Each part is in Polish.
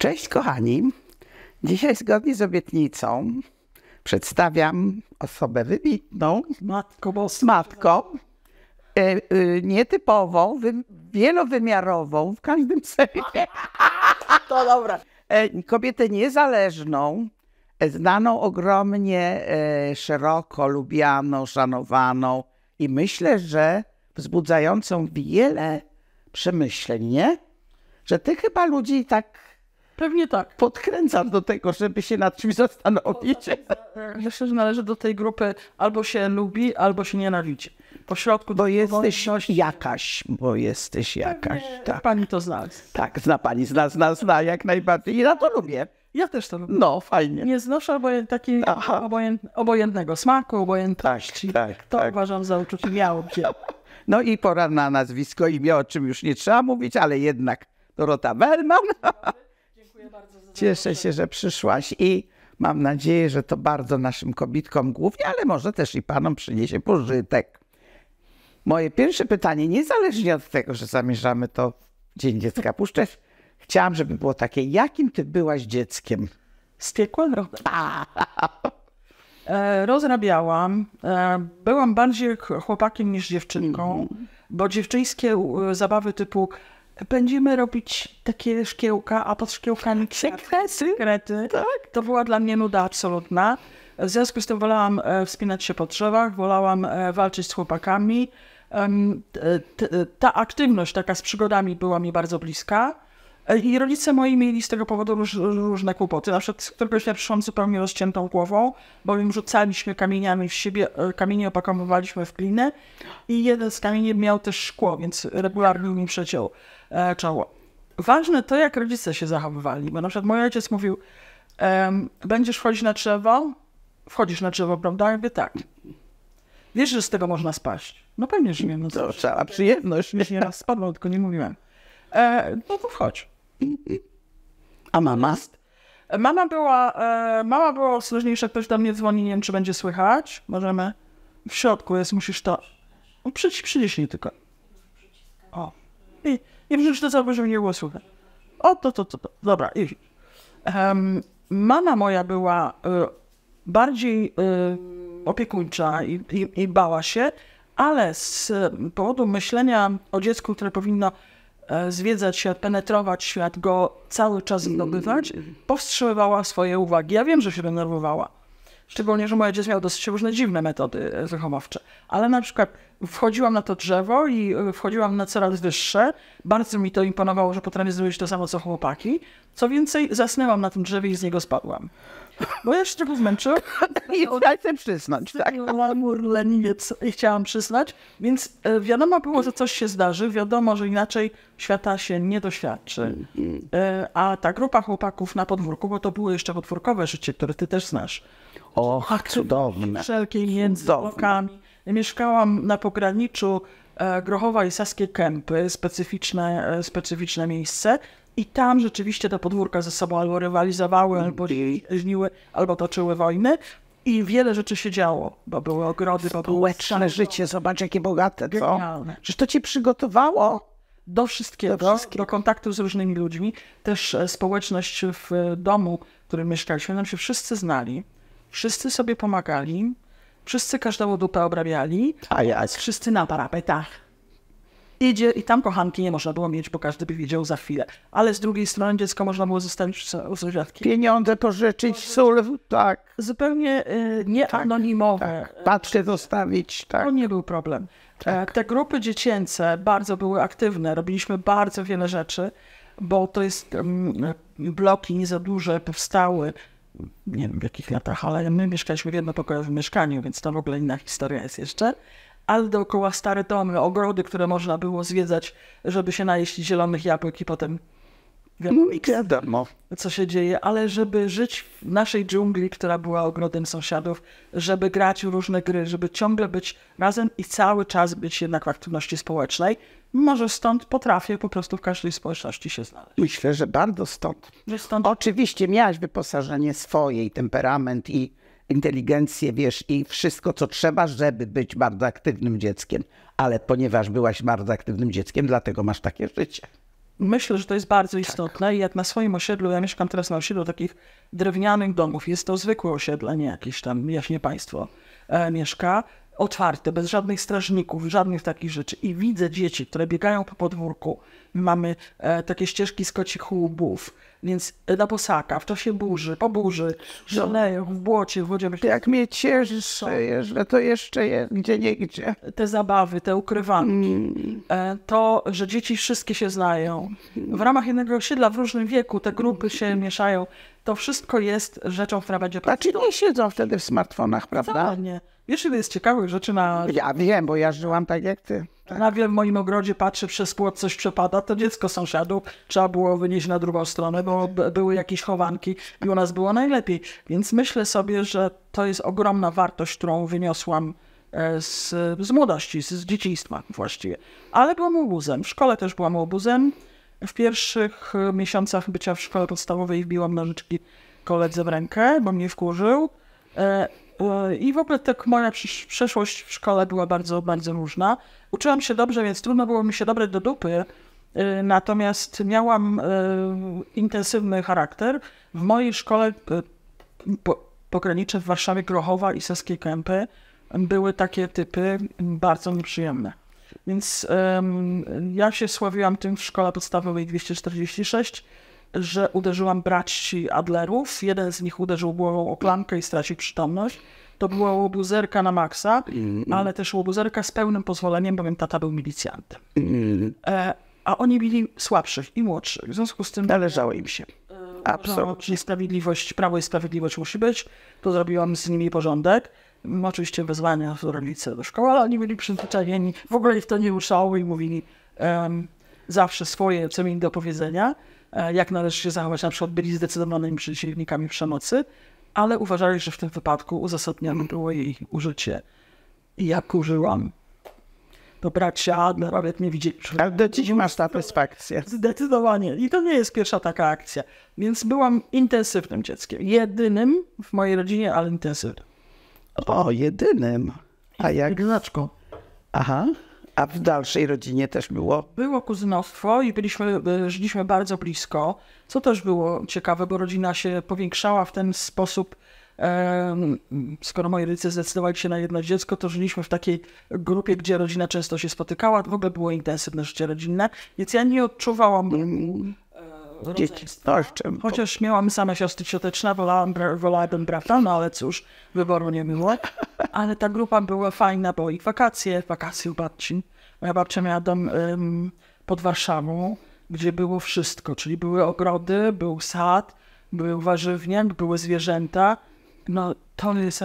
Cześć kochani. Dzisiaj zgodnie z obietnicą przedstawiam osobę wybitną, matką, matką e, e, nietypową, wy, wielowymiarową w każdym sensie. To dobra. E, kobietę niezależną, znaną ogromnie szeroko, lubianą, szanowaną i myślę, że wzbudzającą wiele przemyśleń, nie? Że ty chyba ludzi tak Pewnie tak. Podkręcam do tego, żeby się nad czymś zastanowić. Tak, tak. Myślę, że należy do tej grupy albo się lubi, albo się nienawidzi. Po środku bo jesteś wolność... jakaś, bo jesteś jakaś. Pewnie tak. Pani to zna. Tak, zna pani, zna, zna, zna jak najbardziej. I ja to lubię. Ja też to lubię. No, fajnie. Nie znoszę oboję, taki obojęt, obojętnego smaku, obojętności. Tak, tak, to tak. uważam za uczucie miało No i pora na nazwisko, imię, o czym już nie trzeba mówić, ale jednak Dorota Wellman. Cieszę się, że przyszłaś i mam nadzieję, że to bardzo naszym kobitkom głównie, ale może też i panom przyniesie pożytek. Moje pierwsze pytanie, niezależnie od tego, że zamierzamy to w Dzień Dziecka puszczać, chciałam, żeby było takie, jakim ty byłaś dzieckiem? Z piekła e, Rozrabiałam. E, byłam bardziej chłopakiem niż dziewczynką, mhm. bo dziewczyńskie e, zabawy typu będziemy robić takie szkiełka, a pod szkiełkami sekrety. sekrety. Tak. To była dla mnie nuda absolutna. W związku z tym wolałam e, wspinać się po drzewach, wolałam e, walczyć z chłopakami. E, ta aktywność taka z przygodami była mi bardzo bliska. E, I rodzice moi mieli z tego powodu róż, różne kłopoty. Na przykład któregoś ja przyszłam zupełnie rozciętą głową, bowiem rzucaliśmy kamieniami w siebie, e, kamienie opakowywaliśmy w glinę i jeden z kamieni miał też szkło, więc regularnie mi przeciął e, czoło. Ważne to, jak rodzice się zachowywali, bo na przykład mój ojciec mówił, ehm, będziesz wchodzić na drzewo, wchodzisz na drzewo, prawda? Ja mówię, tak. Wiesz, że z tego można spaść? No pewnie, że wiem. No to trzeba przyjemność. Już nie raz spadłam, tylko nie mówiłem. E, no to wchodź. A mama? Mama była, e, mama była ostrożniejsza, ktoś do mnie dzwoni, nie wiem czy będzie słychać. Możemy. W środku jest, musisz to. No, Przycisk przyciśnij tylko. Tak. O. I, i wrzuć to cały, żeby nie było słychać. O, to, to, to, to. Dobra, idź. Um, mama moja była y, bardziej y, opiekuńcza i, i, i, bała się, ale z powodu myślenia o dziecku, które powinno E, zwiedzać świat, e, penetrować świat, go cały czas zdobywać, mm. powstrzymywała swoje uwagi. Ja wiem, że się denerwowała, Szczególnie, że moja dziecko miało dosyć różne dziwne metody e, zachowawcze. Ale na przykład wchodziłam na to drzewo i e, wchodziłam na coraz wyższe. Bardzo mi to imponowało, że potrafię zrobić to samo co chłopaki. Co więcej, zasnęłam na tym drzewie i z niego spadłam. Bo ja się trochę zmęczyłam. I udaje się przyznać, tak? Murleniec i chciałam przyznać. Więc e, wiadomo było, że coś się zdarzy. Wiadomo, że inaczej świata się nie doświadczy. Mm, mm. A ta grupa chłopaków na podwórku, bo to było jeszcze podwórkowe życie, które ty też znasz, o, aktów cudowne. Wszelkie między blokami. Mieszkałam na pograniczu e, Grochowa i Saskie Kępy, specyficzne, e, specyficzne miejsce. I tam rzeczywiście te podwórka ze sobą albo rywalizowały, mm, albo żniły, albo toczyły wojny. I wiele rzeczy się działo, bo były ogrody, bo Społeczne było... życie, zobacz jakie bogate, co? Genialne. Czyż to cię przygotowało? Do wszystkiego, do wszystkiego, do kontaktu z różnymi ludźmi. Też e, społeczność w domu, w którym mieszkaliśmy, nam się wszyscy znali. Wszyscy sobie pomagali, wszyscy każdą dupę obrabiali, a yes. wszyscy na parapetach. Idzie i tam kochanki nie można było mieć, bo każdy by wiedział za chwilę. Ale z drugiej strony dziecko można było zostawić u sąsiadki. Pieniądze pożyczyć, sól, tak. Zupełnie y, nieanonimowe. Tak, tak. Patrzcie zostawić, tak. To nie był problem. E, tak. Te grupy dziecięce bardzo były aktywne, robiliśmy bardzo wiele rzeczy, bo to jest um, bloki nie za duże powstały nie wiem w jakich latach, ale my mieszkaliśmy w jednopokojowym mieszkaniu, więc to w ogóle inna historia jest jeszcze. Ale dookoła stare domy, ogrody, które można było zwiedzać, żeby się najeść zielonych jabłek i potem no i wiadomo, co się dzieje, ale żeby żyć w naszej dżungli, która była ogrodem sąsiadów, żeby grać w różne gry, żeby ciągle być razem i cały czas być jednak w aktywności społecznej, może stąd potrafię po prostu w każdej społeczności się znaleźć. Myślę, że bardzo stąd. Że stąd... Oczywiście miałaś wyposażenie swoje i temperament i inteligencję, wiesz, i wszystko, co trzeba, żeby być bardzo aktywnym dzieckiem. Ale ponieważ byłaś bardzo aktywnym dzieckiem, dlatego masz takie życie. Myślę, że to jest bardzo tak. istotne i jak na swoim osiedlu, ja mieszkam teraz na osiedlu takich drewnianych domów, jest to zwykłe osiedle, nie jakieś tam jaśnie państwo e, mieszka, otwarte, bez żadnych strażników, żadnych takich rzeczy. I widzę dzieci, które biegają po podwórku, mamy e, takie ścieżki z kocich łbów, więc na posaka, w czasie burzy, po burzy, żoneją, w błocie, w wodzie. Jak mnie cieszy, że to jeszcze jest gdzie nie gdzie. Te zabawy, te ukrywanki, mm. E, to, że dzieci wszystkie się znają. W ramach jednego osiedla w różnym wieku te grupy się mieszają. To wszystko jest rzeczą, która będzie... Znaczy nie siedzą wtedy w smartfonach, prawda? Dokładnie. Wiesz, ile jest ciekawych rzeczy na... Ja wiem, bo ja żyłam tak jak ty. Tak. Nagle w moim ogrodzie patrzę przez płot, coś przepada, to dziecko sąsiadu trzeba było wynieść na drugą stronę, bo były jakieś chowanki i u nas było najlepiej. Więc myślę sobie, że to jest ogromna wartość, którą wyniosłam e, z, z młodości, z, z dzieciństwa właściwie. Ale byłam obuzem, w szkole też byłam obuzem. W pierwszych e, miesiącach bycia w szkole podstawowej wbiłam nożyczki koledze w rękę, bo mnie wkurzył. E, i w ogóle tak moja przeszłość w szkole była bardzo, bardzo różna. Uczyłam się dobrze, więc trudno było mi się dobrać do dupy, y, natomiast miałam y, intensywny charakter. W mojej szkole y, pogranicze w Warszawie Grochowa i Saskiej Kępy były takie typy bardzo nieprzyjemne. Więc ja się sławiłam tym w szkole podstawowej 246, że uderzyłam braci Adlerów. Jeden z nich uderzył głową o klamkę i stracił przytomność. To była łobuzerka na maksa, mm. ale też łobuzerka z pełnym pozwoleniem, bowiem tata był milicjantem. Mm. E, a oni byli słabszych i młodszych. W związku z tym... Należało im się. E, Absolutnie. Sprawiedliwość, Prawo i Sprawiedliwość musi być. To zrobiłam z nimi porządek. Mm, oczywiście wezwania rodzice do szkoły, ale oni byli przyzwyczajeni. W ogóle ich to nie uszało i mówili um, zawsze swoje, co mieli do powiedzenia. E, jak należy się zachować. Na przykład byli zdecydowanymi przeciwnikami przemocy, ale uważali, że w tym wypadku uzasadnione było jej użycie. I ja kurzyłam. To bracia nawet nie widzieli. Ale do dziś masz satysfakcję. Zdecydowanie. I to nie jest pierwsza taka akcja. Więc byłam intensywnym dzieckiem. Jedynym w mojej rodzinie, ale intensywnym. O, jedynym. A jak... Jedynaczką. Aha. A w dalszej rodzinie też było? Było kuzynostwo i byliśmy, e, żyliśmy bardzo blisko, co też było ciekawe, bo rodzina się powiększała w ten sposób. Skoro moi rodzice zdecydowali się na jedno dziecko, to żyliśmy w takiej grupie, gdzie rodzina często się spotykała, w ogóle było intensywne życie rodzinne, więc ja nie odczuwałam mm dzieci starszym. Chociaż miałam same siostry cioteczne, wolałam, wolałabym brata, no ale cóż, wyboru nie było. Ale ta grupa była fajna, bo i wakacje, wakacje u babci. Moja babcia miała dom um, pod Warszawą, gdzie było wszystko, czyli były ogrody, był sad, był warzywniak, były zwierzęta. No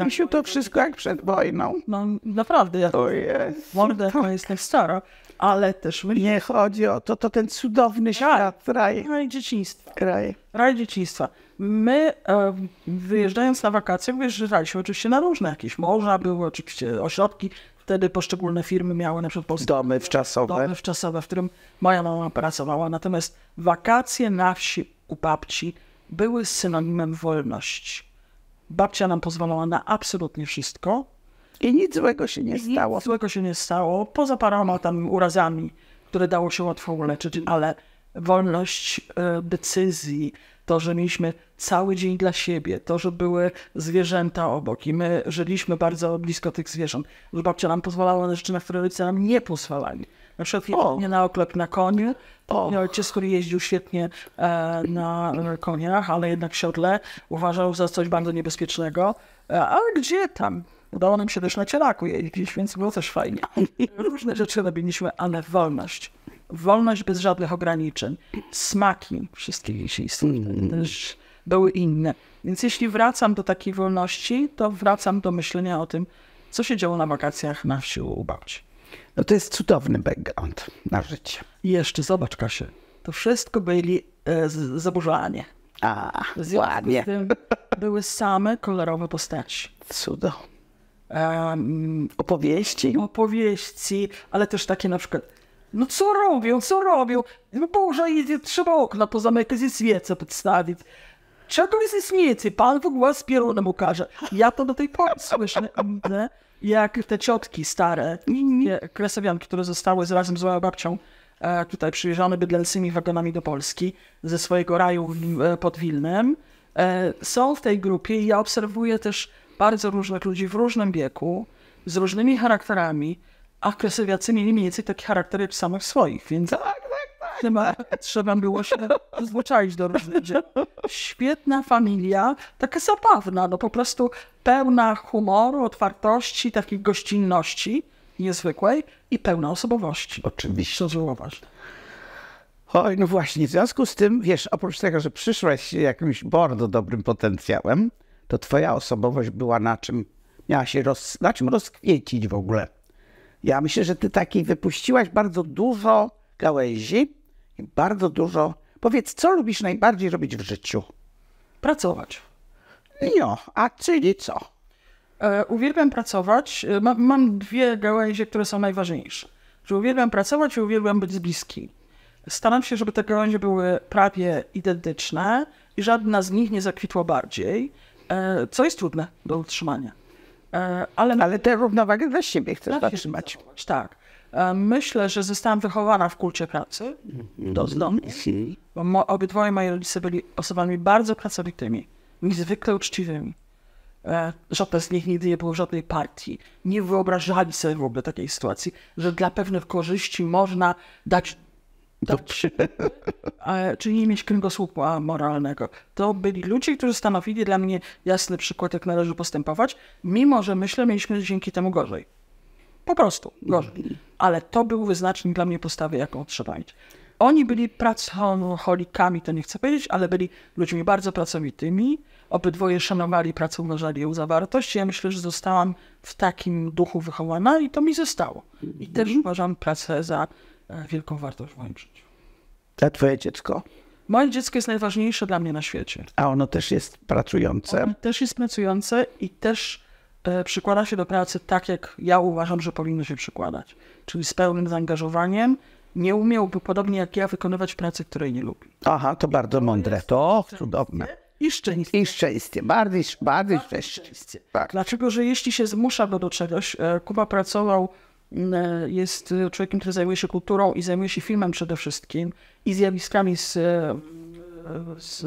Misiu, to wszystko jak przed wojną. No naprawdę, ja to jest. Mordę tak. to jestem stara, ale też myślę. Nie chodzi o to, to ten cudowny świat, raj. Raj dzieciństwa. Raj. Raj dzieciństwa. My e, wyjeżdżając na wakacje, wyjeżdżaliśmy oczywiście na różne jakieś morza, były oczywiście ośrodki. Wtedy poszczególne firmy miały na przykład polskie domy wczasowe. Domy wczasowe, w którym moja mama pracowała. Natomiast wakacje na wsi u babci były synonimem wolności Babcia nam pozwalała na absolutnie wszystko. I nic złego się nie stało. Nic złego się nie stało, poza paroma tam urazami, które dało się łatwo uleczyć, ale wolność e, decyzji, to, że mieliśmy cały dzień dla siebie, to, że były zwierzęta obok i my żyliśmy bardzo blisko tych zwierząt, że babcia nam pozwalała na rzeczy, na które rodzice nam nie pozwalali. Na przykład nie na oklep na koniu, Mój ojciec, który jeździł świetnie e, na koniach, ale jednak siodle uważał za coś bardzo niebezpiecznego. ale gdzie tam? Udało nam się też na cielaku jeździć, więc było też fajnie. Różne rzeczy robiliśmy, ale wolność. Wolność bez żadnych ograniczeń. Smaki wszystkie mm. też były inne. Więc jeśli wracam do takiej wolności, to wracam do myślenia o tym, co się działo na wakacjach na wsi u babci. No to jest cudowny background na życie. I jeszcze zobacz, Kasia. to wszystko byli e, zaburzanie. A, z, ładnie. Tym były same kolorowe postaci. Cudo. Um, opowieści? Opowieści, ale też takie na przykład no co robią, co robią? No Boże, idzie, trzeba okna pozamykać i świece podstawić. Czego jest świecie? Pan w ogóle z pierunem ukaże. Ja to do tej pory słyszę jak te ciotki stare, kresowianki, które zostały z razem z moją babcią e, tutaj przyjeżdżane bydlęcymi wagonami do Polski ze swojego raju e, pod Wilnem, e, są w tej grupie i ja obserwuję też bardzo różnych ludzi w różnym wieku, z różnymi charakterami, a kresowiacy mieli mniej więcej takie charaktery samych swoich, więc tak. Trzeba, trzeba było się przyzwyczaić do różnych rzeczy. Świetna familia, taka zabawna, no po prostu pełna humoru, otwartości, takiej gościnności niezwykłej i pełna osobowości. Oczywiście. To było ważne. Oj, no właśnie, w związku z tym, wiesz, oprócz tego, że przyszłeś jakimś bardzo dobrym potencjałem, to twoja osobowość była na czym miała się roz, na czym rozkwiecić w ogóle. Ja myślę, że ty takiej wypuściłaś bardzo dużo gałęzi, bardzo dużo. Powiedz, co lubisz najbardziej robić w życiu? Pracować. No, a czyli co? E, uwielbiam pracować. E, mam dwie gałęzie, które są najważniejsze. Że uwielbiam pracować i uwielbiam być bliski. Staram się, żeby te gałęzie były prawie identyczne i żadna z nich nie zakwitła bardziej, e, co jest trudne do utrzymania. E, ale, ale tę równowagę dla siebie chcesz zatrzymać. Tak. E, myślę, że zostałam wychowana w kulcie pracy. Mhm. Do Bo mo, obydwoje moi rodzice byli osobami bardzo pracowitymi, niezwykle uczciwymi. E, żadna z nich nigdy nie było w żadnej partii. Nie wyobrażali sobie w ogóle takiej sytuacji, że dla pewnych korzyści można dać tak. E, czyli nie mieć kręgosłupa moralnego. To byli ludzie, którzy stanowili dla mnie jasny przykład, jak należy postępować, mimo że myślę, mieliśmy dzięki temu gorzej. Po prostu gorzej. Mhm. Ale to był wyznacznik dla mnie postawy, jaką trzeba mieć. Oni byli pracoholikami, to nie chcę powiedzieć, ale byli ludźmi bardzo pracowitymi. Obydwoje szanowali pracę, uważali ją za wartość. Ja myślę, że zostałam w takim duchu wychowana i to mi zostało. I mhm. też uważam pracę za e, wielką wartość w moim życiu. Za twoje dziecko? Moje dziecko jest najważniejsze dla mnie na świecie. A ono też jest pracujące? Ono też jest pracujące i też e, przykłada się do pracy tak, jak ja uważam, że powinno się przykładać. Czyli z pełnym zaangażowaniem. Nie umiałby, podobnie jak ja, wykonywać pracy, której nie lubi. Aha, to bardzo mądre. To cudowne. I szczęście. I szczęście, bardziej, bardziej, bardziej szczęście. Tak. Dlaczego, że jeśli się zmusza go do czegoś, e, Kuba pracował E, jest człowiekiem, który zajmuje się kulturą i zajmuje się filmem przede wszystkim i zjawiskami z, e, z,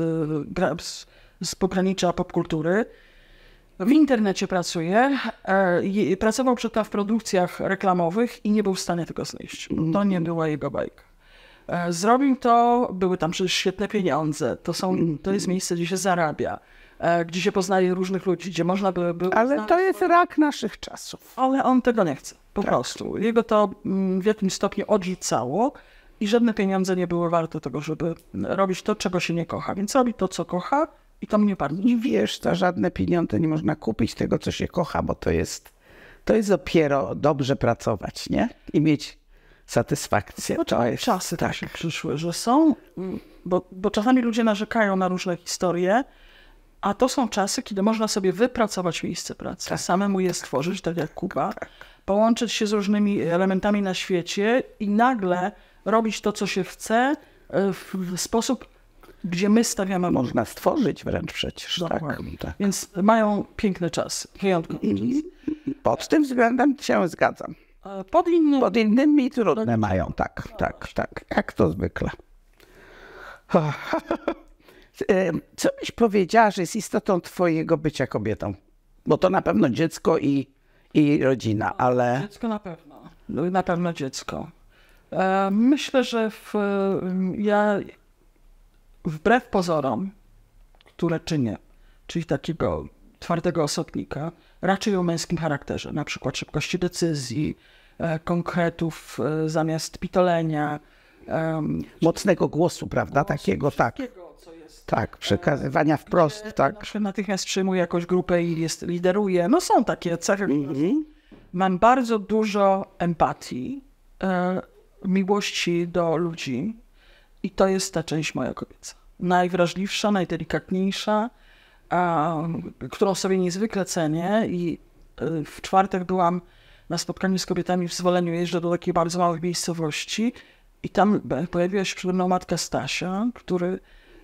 z, z pogranicza popkultury. W internecie pracuje, e, pracował przy tym w produkcjach reklamowych i nie był w stanie tego znieść. To nie była jego bajka. Zrobił to, były tam przecież świetne pieniądze, to, są, to jest miejsce, gdzie się zarabia gdzie się poznaje różnych ludzi, gdzie można by było. Ale to jest rak naszych czasów. Ale on tego nie chce. Po tak. prostu. Jego to mm, w jakimś stopniu odrzucało i żadne pieniądze nie były warte tego, żeby robić to, czego się nie kocha. Więc robi to, co kocha i to mnie bardzo. I wiesz, że żadne pieniądze nie można kupić tego, co się kocha, bo to jest, to jest dopiero dobrze pracować, nie? I mieć satysfakcję. No, to jest, czasy tak, tak się przyszły, że są, mm, bo, bo czasami ludzie narzekają na różne historie, a to są czasy, kiedy można sobie wypracować miejsce pracy. Tak. Samemu je stworzyć, tak jak Kuba. Tak. tak, tak połączyć się z różnymi elementami na świecie i nagle robić to, co się chce e, w sposób, gdzie my stawiamy... Można stworzyć wręcz przecież, tak, tak. Więc mają piękny czas. wyjątkowe Pod tym względem się zgadzam. E, pod, innym... Pod innymi trudne mają, tak, tak, tak, jak to zwykle. E, co byś powiedziała, że jest istotą twojego bycia kobietą? Bo to na pewno dziecko i i rodzina, no, ale... Dziecko na pewno. No na pewno dziecko. E, myślę, że w, mm, ja wbrew pozorom, które czynię, czyli takiego twardego osobnika, raczej o męskim charakterze, na przykład szybkości decyzji, e, konkretów e, zamiast pitolenia. Mocnego głosu, prawda? Głosu, Takiego, tak. Wszystkiego tak, e, przekazywania wprost, tak. Znaczy natychmiast przyjmuje jakąś grupę i jest, lideruje. No są takie cechy. Mm-hmm. Mam bardzo dużo empatii, e, miłości do ludzi i to jest ta część moja kobieca. Najwrażliwsza, najdelikatniejsza, a, którą sobie niezwykle cenię i e, w czwartek byłam na spotkaniu z kobietami w Zwoleniu, jeżdżę do takiej bardzo małej miejscowości i tam e, pojawiła się przede mną matka Stasia, który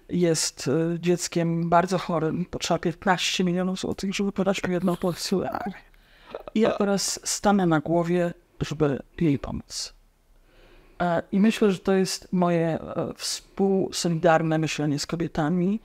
jest e, dzieckiem bardzo chorym, potrzeba 15 milionów złotych, żeby podać mu jedną porcję I ja teraz stanę na głowie, żeby jej pomóc. E, I myślę, że to jest moje e, współsolidarne myślenie z kobietami.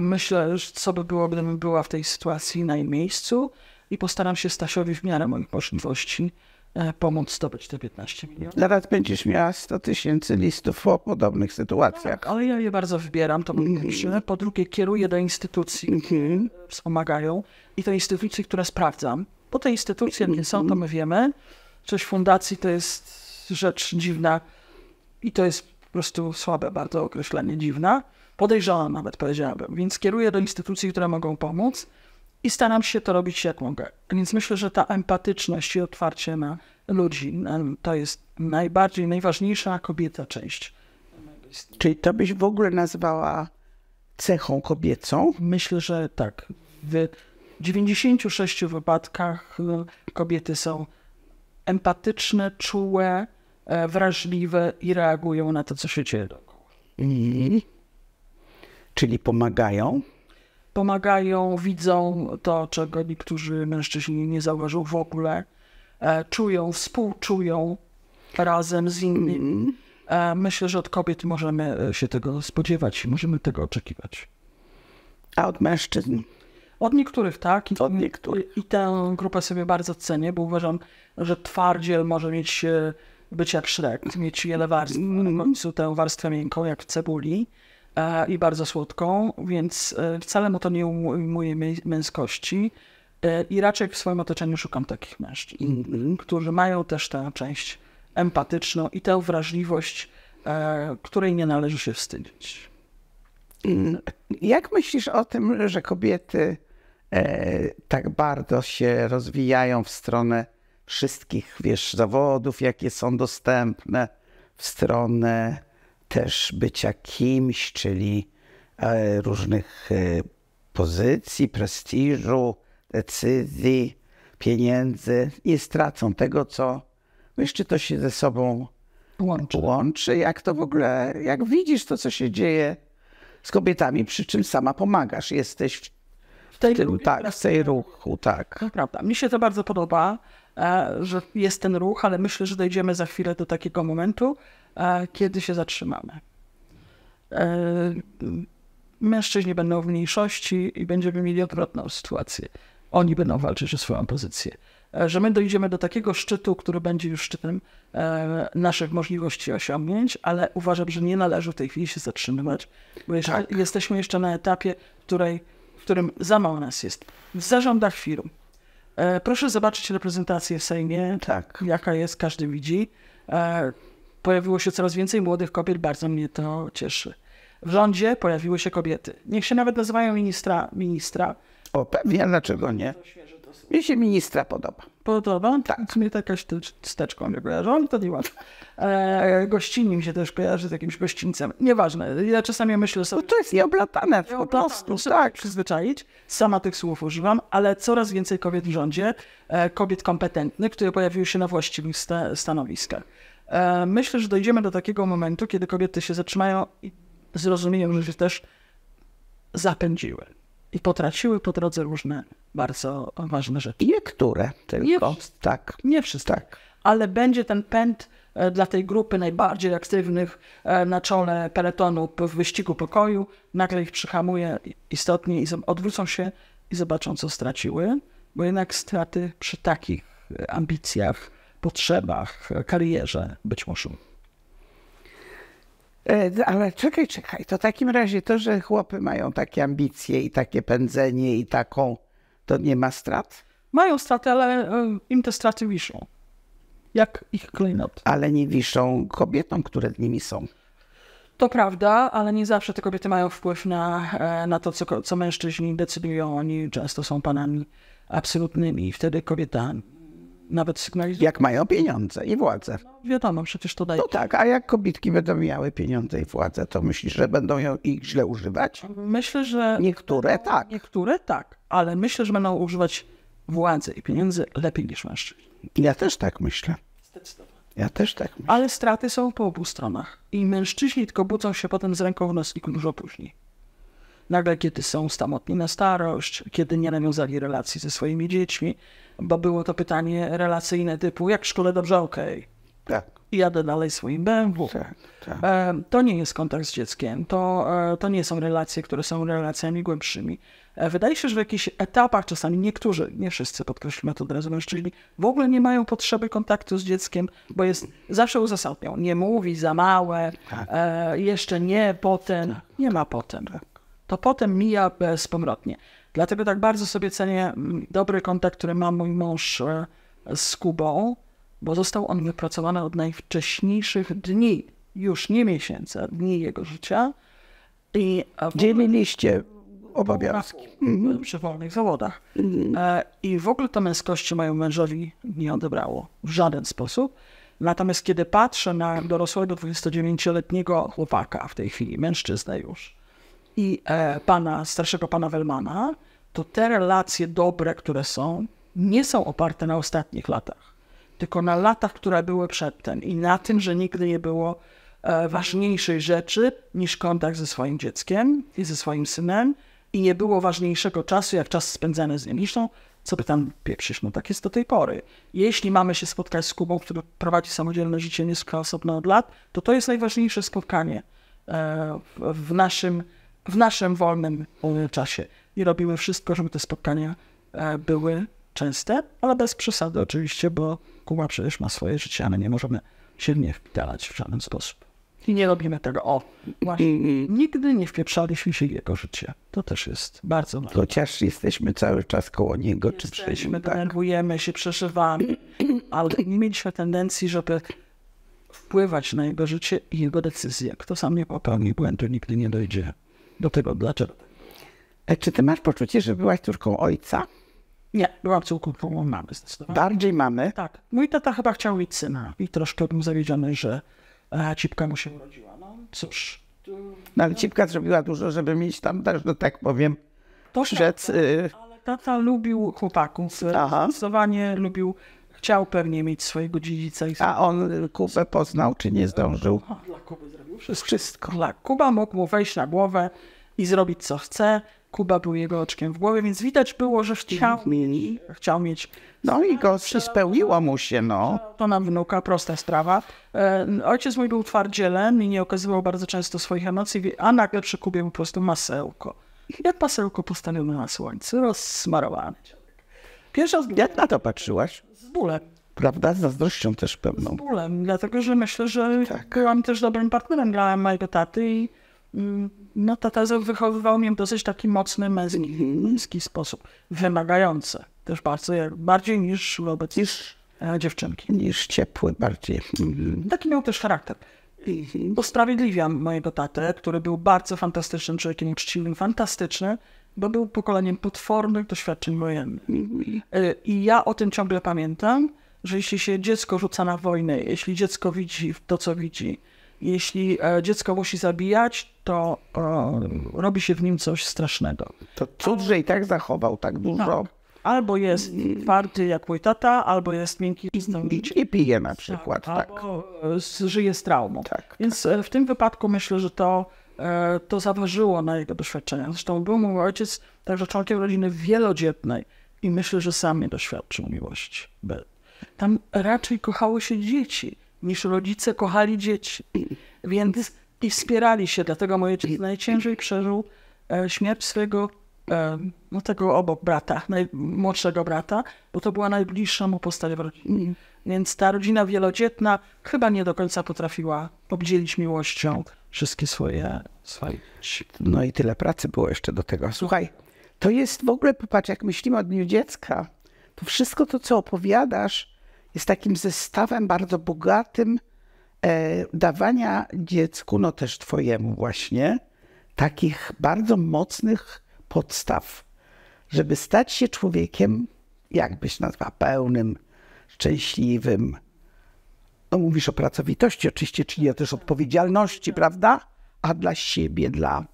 Myślę, że co by było, gdybym była w tej sytuacji na jej miejscu i postaram się Stasiowi w miarę moich możliwości E, pomóc zdobyć te 15 milionów. Zaraz będziesz miała 100 tysięcy listów o podobnych sytuacjach. Tak, ale ja je bardzo wybieram, to mm -hmm. Po drugie, kieruję do instytucji, mm -hmm. wspomagają i do instytucji, które sprawdzam, bo te instytucje nie są, to my mhm. wiemy. Cześć fundacji to jest rzecz dziwna i to jest po prostu słabe bardzo określenie, dziwna. Podejrzana nawet powiedziałabym, więc kieruję do instytucji, które mogą pomóc i staram się to robić jak mogę. Więc myślę, że ta empatyczność i otwarcie na ludzi to jest najbardziej, najważniejsza kobieca część. Czyli to byś w ogóle nazwała cechą kobiecą? Myślę, że tak. W 96 wypadkach y, kobiety są empatyczne, czułe, e, wrażliwe i reagują na to, co się dzieje dookoła. Mm. Czyli pomagają? pomagają, widzą to, czego niektórzy mężczyźni nie zauważą w ogóle, e, czują, współczują razem z innymi. Mm. E, myślę, że od kobiet możemy e, się tego spodziewać, możemy tego oczekiwać. A od mężczyzn? Od niektórych, tak. I, od niektórych. I tę grupę sobie bardzo cenię, bo uważam, że twardziel może mieć, być jak szrek, mieć wiele warstw, mm. tę warstwę miękką, jak w cebuli. E, i bardzo słodką, więc e, wcale mu to nie ujmuje męskości. E, I raczej w swoim otoczeniu szukam takich mężczyzn, mm -hmm. którzy mają też tę część empatyczną i tę wrażliwość, której nie należy się wstydzić. Mm. Jak myślisz o tym, że kobiety tak bardzo się rozwijają w stronę wszystkich, wiesz, zawodów, jakie są dostępne, w stronę też bycia kimś, czyli e, różnych e, pozycji, prestiżu, decyzji, pieniędzy nie stracą tego, co jeszcze to się ze sobą łączy. łączy. Jak to w ogóle, jak widzisz to, co się dzieje z kobietami, przy czym sama pomagasz, jesteś w, w tej, tym, ruchu, tak, w tej ruchu, tak. To prawda. Mi się to bardzo podoba, e, że jest ten ruch, ale myślę, że dojdziemy za chwilę do takiego momentu, kiedy się zatrzymamy. E, mężczyźni będą w mniejszości i będziemy mieli odwrotną sytuację. Oni będą walczyć o swoją pozycję. E, że my dojdziemy do takiego szczytu, który będzie już szczytem e, naszych możliwości i osiągnięć, ale uważam, że nie należy w tej chwili się zatrzymywać, bo jeszcze tak. jesteśmy jeszcze na etapie, której, w którym za mało nas jest. W zarządach firm. Proszę zobaczyć reprezentację w Sejmie, tak. jaka jest, każdy widzi pojawiło się coraz więcej młodych kobiet, bardzo mnie to cieszy. W rządzie pojawiły się kobiety. Niech się nawet nazywają ministra, ministra. O, pewnie, dlaczego nie? Mi się ministra podoba. Podoba? Tak. tak. W sumie taka steczką mnie On to nie łatwo. E, gościnie mi się też kojarzy z jakimś gościńcem. Nieważne, ja czasami myślę sobie... Bo no to jest nieoblatane po prostu, tak. przyzwyczaić. Sama tych słów używam, ale coraz więcej kobiet w rządzie, e, kobiet kompetentnych, które pojawiły się na właściwych sta stanowiskach. E, myślę, że dojdziemy do takiego momentu, kiedy kobiety się zatrzymają i zrozumieją, że się też zapędziły i potraciły po drodze różne bardzo ważne rzeczy. Niektóre tylko. Nie, tak. Nie wszystkie. Tak. Ale będzie ten pęd e, dla tej grupy najbardziej aktywnych e, na czole peletonu w wyścigu pokoju. Nagle ich przyhamuje istotnie i odwrócą się i zobaczą, co straciły, bo jednak straty przy takich ambicjach potrzebach, karierze być może. E, ale czekaj, czekaj, to w takim razie to, że chłopy mają takie ambicje i takie pędzenie i taką, to nie ma strat? Mają straty, ale e, im te straty wiszą. Jak ich klejnot. Ale nie wiszą kobietom, które nimi są. To prawda, ale nie zawsze te kobiety mają wpływ na, e, na to, co, co mężczyźni decydują. Oni często są panami absolutnymi, wtedy kobietami nawet sygnalizują. Jak mają pieniądze i władzę. No, wiadomo, przecież to daje. No tak, a jak kobietki będą miały pieniądze i władzę, to myślisz, że będą ją ich źle używać? Myślę, że. Niektóre tak. Niektóre tak, ale myślę, że będą używać władzy i pieniędzy lepiej niż mężczyźni. Ja też tak myślę. Zdecydowanie. Ja też tak myślę. Ale straty są po obu stronach. I mężczyźni tylko budzą się potem z ręką w nosiku dużo później nagle kiedy są samotni na starość, kiedy nie nawiązali relacji ze swoimi dziećmi, bo było to pytanie relacyjne typu jak w szkole dobrze, okej. Okay. Tak jadę dalej swoim BMW. Tak, tak. E, to nie jest kontakt z dzieckiem, to, e, to nie są relacje, które są relacjami głębszymi. E, wydaje się, że w jakichś etapach czasami niektórzy, nie wszyscy podkreślmy to od razu mężczyźni, w ogóle nie mają potrzeby kontaktu z dzieckiem, bo jest zawsze uzasadniony. Nie mówi, za małe, tak. jeszcze nie, potem, tak. nie ma potem. Tak to potem mija bezpowrotnie. Dlatego tak bardzo sobie cenię mm, dobry kontakt, który ma mój mąż e, z Kubą, bo został on wypracowany od najwcześniejszych dni, już nie miesięcy, a dni jego życia. I e, Dzieliliście obowiązki. Mhm. Przy wolnych zawodach. Mhm. E, I w ogóle to męskości mojemu mężowi nie odebrało w żaden sposób. Natomiast kiedy patrzę na dorosłego 29-letniego chłopaka w tej chwili, mężczyznę już, i e, pana, starszego pana Wellmana, to te relacje dobre, które są, nie są oparte na ostatnich latach, tylko na latach, które były przedtem i na tym, że nigdy nie było e, ważniejszej rzeczy niż kontakt ze swoim dzieckiem i ze swoim synem i nie było ważniejszego czasu, jak czas spędzany z nim. Zresztą, co by tam pieprzysz, no tak jest do tej pory. Jeśli mamy się spotkać z Kubą, który prowadzi samodzielne życie niezwykle osobne od lat, to to jest najważniejsze spotkanie e, w, w naszym w naszym wolnym e, czasie i robimy wszystko, żeby te spotkania e, były częste, ale bez przesady oczywiście, bo Kuba przecież ma swoje życie, a my nie możemy się nie wpitalać w żaden sposób. I nie robimy tego. O, właśnie. Mm, mm, mm. Nigdy nie wpieprzaliśmy się jego życie. To też jest bardzo ważne. Chociaż jesteśmy cały czas koło niego, czy jesteśmy, tak? denerwujemy się, przeszywamy, ale nie mieliśmy tendencji, żeby wpływać na jego życie i jego decyzje. Kto sam nie popełni błędu, nigdy nie dojdzie do tego, dlaczego. E, czy ty masz poczucie, że byłaś córką ojca? Nie, byłam córką mamy zdecydowanie. Bardziej mamy? Tak. Mój no tata chyba chciał mieć syna i troszkę bym zawiedziony, że e, cipka mu się urodziła. No cóż. No, ale cipka zrobiła dużo, żeby mieć tam też, tak, no tak powiem, to rzec... ale tata lubił chłopaków, zdecydowanie lubił chciał pewnie mieć swojego dziedzica. I... A on Kubę poznał, czy nie zdążył? dla Kuby wszystko. Wszystko. Tak. Kuba mógł mu wejść na głowę i zrobić co chce. Kuba był jego oczkiem w głowie, więc widać było, że chciał, mieć. Chciał mieć no i go się spełniło mu się, no. To nam wnuka, prosta sprawa. E, ojciec mój był twardzielem i nie okazywał bardzo często swoich emocji, a nagle przy Kubie po prostu masełko. Jak masełko postawione na słońcu, rozsmarowane. Pierwsza z... Jak na to patrzyłaś? Z bólem. Prawda? Z zazdrością też pewną. Z bólem, dlatego że myślę, że tak. byłam też dobrym partnerem dla mojego taty i mm, no, tata wychowywał mnie w dosyć taki mocny, męski sposób, wymagający też bardzo, bardziej niż wobec niż, e, dziewczynki. Niż ciepły bardziej. Mhm. Taki miał też charakter. Mhm. Usprawiedliwiam mojego tatę, który był bardzo fantastycznym człowiekiem, uczciwym, fantastyczny, bo był pokoleniem potwornych doświadczeń wojennych. Mhm. I ja o tym ciągle pamiętam że jeśli się dziecko rzuca na wojnę, jeśli dziecko widzi to, co widzi, jeśli e, dziecko musi zabijać, to o, e, robi się w nim coś strasznego. To cud, że i tak zachował tak dużo. Tak. Albo jest twardy jak mój tata, albo jest miękki. I, i pije na tak, przykład, tak. tak. Albo żyje z traumą. Tak, tak. Więc e, w tym wypadku myślę, że to, to zaważyło na jego doświadczeniach. Zresztą był mój ojciec także członkiem rodziny wielodzietnej i myślę, że sam nie doświadczył miłości. Tam raczej kochało się dzieci, niż rodzice kochali dzieci. Więc i wspierali się, dlatego moje ojciec najciężej przeżył e, śmierć swojego e, no tego obok brata, najmłodszego brata, bo to była najbliższa mu postać w rodzinie. Mm. Więc ta rodzina wielodzietna chyba nie do końca potrafiła obdzielić miłością wszystkie swoje... swoje... No i tyle pracy było jeszcze do tego. Słuchaj, to jest w ogóle, popatrz, jak myślimy o Dniu Dziecka, to wszystko to, co opowiadasz, jest takim zestawem bardzo bogatym e, dawania dziecku, no też twojemu właśnie, takich bardzo mocnych podstaw, żeby stać się człowiekiem, jakbyś nazwa, pełnym, szczęśliwym. No mówisz o pracowitości oczywiście, czyli o też odpowiedzialności, prawda? A dla siebie, dla,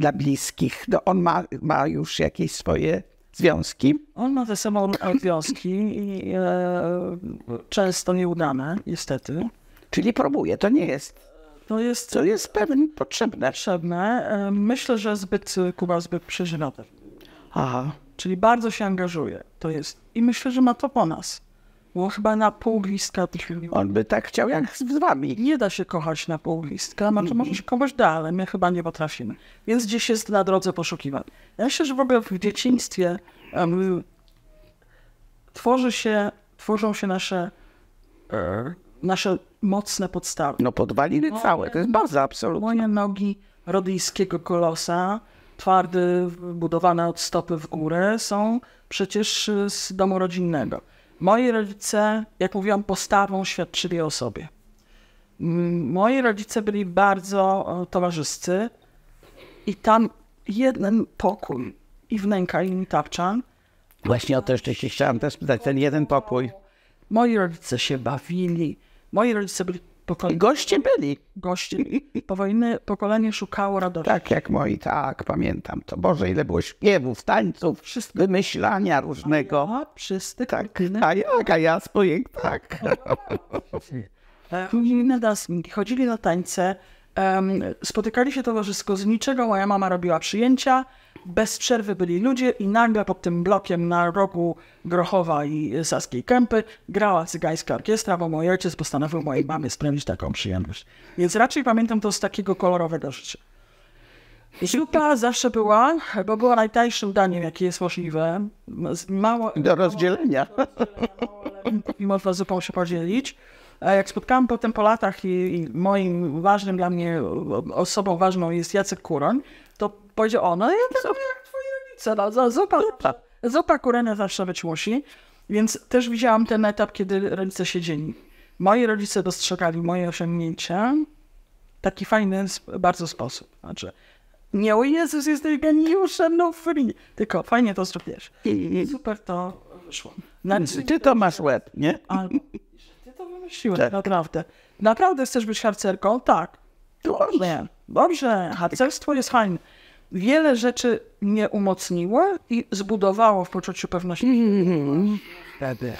dla bliskich, no on ma, ma już jakieś swoje związki? On ma ze sobą związki i e, często nieudane, niestety. Czyli próbuje, to nie jest. To jest, to jest pewnie potrzebne. potrzebne. E, myślę, że zbyt Kuba zbyt przeżywa Aha. Czyli bardzo się angażuje. To jest. I myślę, że ma to po nas. Było chyba na pół bliska. On by tak chciał jak z wami. Nie da się kochać na pół bliska, znaczy no może się kogoś da, ale my chyba nie potrafimy. Więc gdzieś jest na drodze poszukiwań. Ja myślę, że w ogóle w dzieciństwie um, tworzy się, tworzą się nasze e, nasze mocne podstawy. No podwaliny moje, całe, to jest baza absolutna. Moje nogi rodyjskiego kolosa, twardy, budowane od stopy w górę, są przecież z domu rodzinnego. Moi rodzice, jak mówiłam, postawą świadczyli o sobie. Moi rodzice byli bardzo towarzyscy i tam jeden pokój i wnęka i tarcza. Właśnie o to jeszcze się chciałam też pytać, ten jeden pokój. Moi rodzice się bawili, moi rodzice byli i Goście byli. Goście. wojny pokolenie szukało radości. Tak jak moi, tak, pamiętam to. Boże, ile było śpiewów, tańców, Wszystko. wymyślania różnego. A ja, tak. A jak, a ja spojrzę, tak. Chodzili na dasminki, chodzili na tańce, spotykali się towarzysko z niczego, moja mama robiła przyjęcia, bez przerwy byli ludzie i nagle pod tym blokiem na rogu Grochowa i Saskiej Kępy grała cygańska orkiestra, bo mój ojciec postanowił mojej mamy sprawić taką przyjemność. Więc raczej pamiętam to z takiego kolorowego życia. Zupa zawsze była, bo była najtańszym daniem, jakie jest możliwe. mało, Do rozdzielenia. Mało, mało, mało, mało, mało, mało, mało, mało, E, jak spotkałam potem po latach i, i moim ważnym dla mnie, osobą ważną jest Jacek Kuroń, to powiedział ona, no, ja tak jak twoje rodzice, no, zupa, zupa, zupa kurena zawsze być musi. Więc też widziałam ten etap, kiedy rodzice się dzieli. Moi rodzice dostrzegali moje osiągnięcia w taki fajny bardzo sposób. Znaczy, nie o Jezus, jesteś geniuszem, no free. Tylko fajnie to zrobisz. Super to wyszło. Ty to masz łeb, nie? Albo siłę, tak. naprawdę. Naprawdę chcesz być harcerką? Tak. Dobrze, dobrze. Harcerstwo jest fajne. Wiele rzeczy mnie umocniło i zbudowało w poczuciu pewności. Mhm, mhm.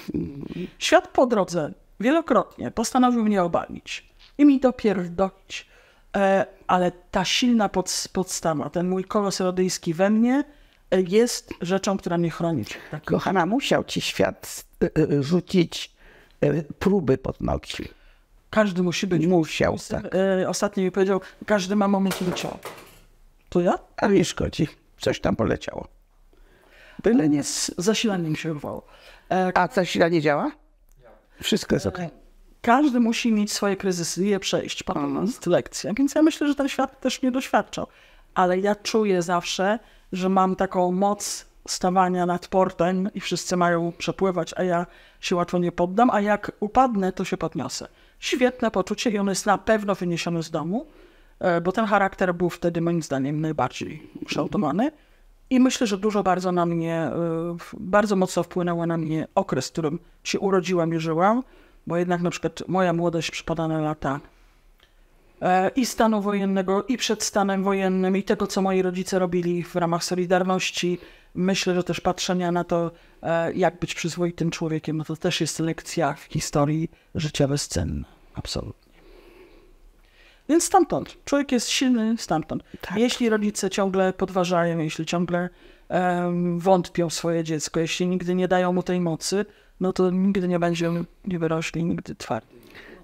Świat po drodze wielokrotnie postanowił mnie obalić i mi dopiero dojść. E, ale ta silna pod, podstawa, ten mój kolos rodyjski we mnie e, jest rzeczą, która mnie chroni. Tak. Kochana, musiał ci świat e, rzucić E, próby nogi. Każdy musi być. Musiał, tak. E, Ostatnio mi powiedział, każdy ma moment życia. To ja? A nie szkodzi. Coś tam poleciało. Byle nie z zasilaniem się rwało. E... A zasilanie działa? Wszystko jest ok. E... Każdy musi mieć swoje kryzysy, je przejść, pamiętać mhm. lekcję. Więc ja myślę, że ten świat też nie doświadczał. Ale ja czuję zawsze, że mam taką moc stawania nad portem i wszyscy mają przepływać, a ja się łatwo nie poddam, a jak upadnę, to się podniosę. Świetne poczucie i ono jest na pewno wyniesione z domu, e, bo ten charakter był wtedy moim zdaniem najbardziej ukształtowany. I myślę, że dużo bardzo na mnie, e, bardzo mocno wpłynęło na mnie okres, w którym się urodziłam i żyłam, bo jednak na przykład moja młodość przypada na lata e, i stanu wojennego, i przed stanem wojennym, i tego, co moi rodzice robili w ramach Solidarności, myślę, że też patrzenia na to, e, jak być przyzwoitym człowiekiem, no to też jest lekcja w historii życia bezcenna. Absolutnie. Więc stamtąd. Człowiek jest silny stamtąd. Tak. Jeśli rodzice ciągle podważają, jeśli ciągle um, wątpią w swoje dziecko, jeśli nigdy nie dają mu tej mocy, no to nigdy nie będzie nie wyrośli nigdy twardy.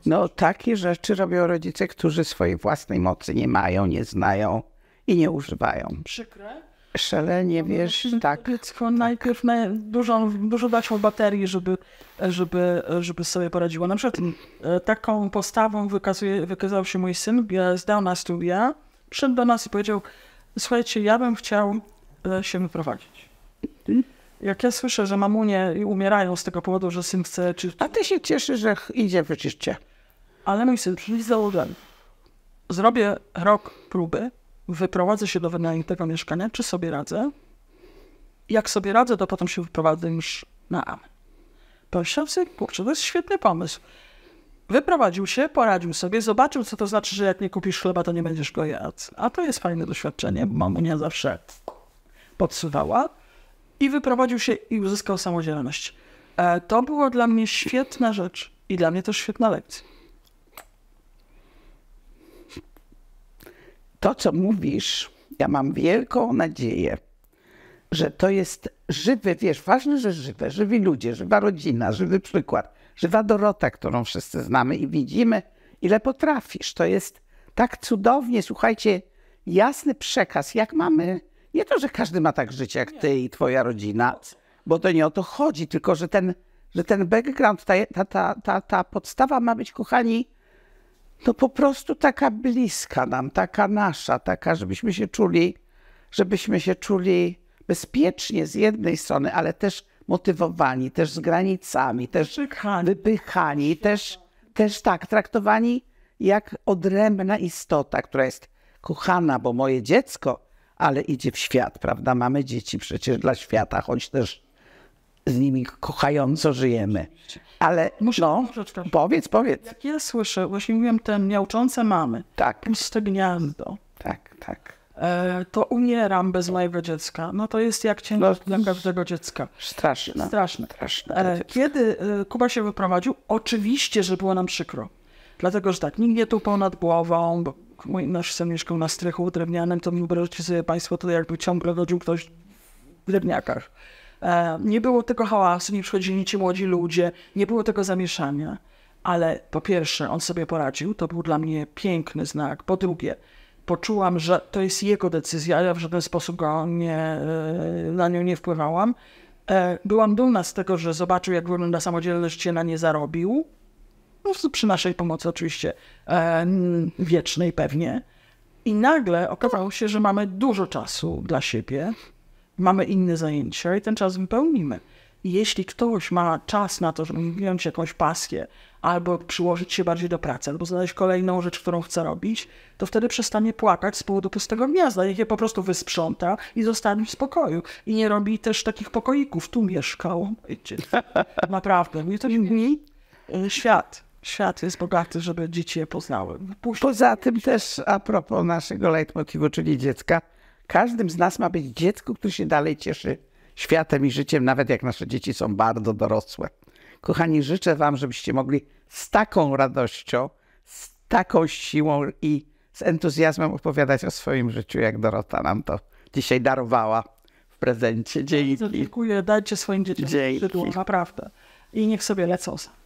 No takie rzeczy robią rodzice, którzy swojej własnej mocy nie mają, nie znają i nie używają. Przykre, szalenie, no, wiesz, tak. Dziecko najpierw na, dużo, dużo dać mu baterii, żeby, żeby, żeby sobie poradziło. Na przykład e, taką postawą wykazuje, wykazał się mój syn, zdał na studia, przyszedł do nas i powiedział, słuchajcie, ja bym chciał e, się wyprowadzić. Jak ja słyszę, że mamunie umierają z tego powodu, że syn chce... Czy... A ty się cieszy, że idzie przecież cię. Ale mój syn przyszedł założony. Zrobię rok próby, wyprowadzę się do wynajętego mieszkania, czy sobie radzę. Jak sobie radzę, to potem się wyprowadzę już na amen. Pomyślałem sobie, kurczę, to jest świetny pomysł. Wyprowadził się, poradził sobie, zobaczył, co to znaczy, że jak nie kupisz chleba, to nie będziesz go jadł. A to jest fajne doświadczenie, bo mamunia zawsze podsuwała. I wyprowadził się i uzyskał samodzielność. E, to było dla mnie świetna rzecz i dla mnie też świetna lekcja. to, co mówisz, ja mam wielką nadzieję, że to jest żywe, wiesz, ważne, że żywe, żywi ludzie, żywa rodzina, żywy przykład, żywa Dorota, którą wszyscy znamy i widzimy, ile potrafisz. To jest tak cudownie, słuchajcie, jasny przekaz, jak mamy. Nie to, że każdy ma tak życie jak ty i twoja rodzina, bo to nie o to chodzi, tylko że ten, że ten background, ta, ta, ta, ta podstawa ma być, kochani, no po prostu taka bliska nam, taka nasza, taka, żebyśmy się czuli, żebyśmy się czuli bezpiecznie z jednej strony, ale też motywowani, też z granicami, też wypychani, wypychani też, też tak, traktowani jak odrębna istota, która jest kochana, bo moje dziecko, ale idzie w świat, prawda? Mamy dzieci przecież dla świata, choć też z nimi kochająco żyjemy. Ale Muszę, no, powiedz, powiedz. Jak ja słyszę, właśnie mówiłem te miałczące mamy, tak. puste gniazdo. Tak, tak. E, to umieram bez mojego dziecka. No to jest jak ciężko no, dla każdego dziecka. Straszne. Straszne. straszne e, kiedy e, Kuba się wyprowadził, oczywiście, że było nam przykro. Dlatego, że tak, nikt nie tu ponad głową, bo mój, nasz syn mieszkał na strychu drewnianym, to mi wyobraźcie sobie Państwo, to jakby ciągle rodził ktoś w drewniakach. E, nie było tego hałasu, nie przychodzili ci młodzi ludzie, nie było tego zamieszania. Ale po pierwsze, on sobie poradził, to był dla mnie piękny znak. Po drugie, poczułam, że to jest jego decyzja, ja w żaden sposób go nie, e, na nią nie wpływałam. E, byłam dumna z tego, że zobaczył, jak wygląda samodzielne życie, na nie zarobił. No, przy naszej pomocy oczywiście, wiecznej pewnie. I nagle okazało się, że mamy dużo czasu dla siebie, mamy inne zajęcia i ten czas wypełnimy. Jeśli ktoś ma czas na to, żeby wziąć jakąś pasję, albo przyłożyć się bardziej do pracy, albo znaleźć kolejną rzecz, którą chce robić, to wtedy przestanie płakać z powodu pustego gniazda, niech je po prostu wysprząta i zostanie w spokoju. I nie robi też takich pokoików, tu mieszkał. Naprawdę, mnie to mi e, świat. Świat jest bogaty, żeby dzieci je poznały. Poza tym też a propos naszego leitmotivu, czyli dziecka, każdym z nas ma być dziecko, które się dalej cieszy światem i życiem, nawet jak nasze dzieci są bardzo dorosłe. Kochani, życzę Wam, żebyście mogli z taką radością, z taką siłą i z entuzjazmem opowiadać o swoim życiu, jak Dorota nam to dzisiaj darowała w prezencie. Dzięki. Dziękuję, dajcie swoim dzieciom Dzięki. Żydło, naprawdę. I niech sobie lecą sam.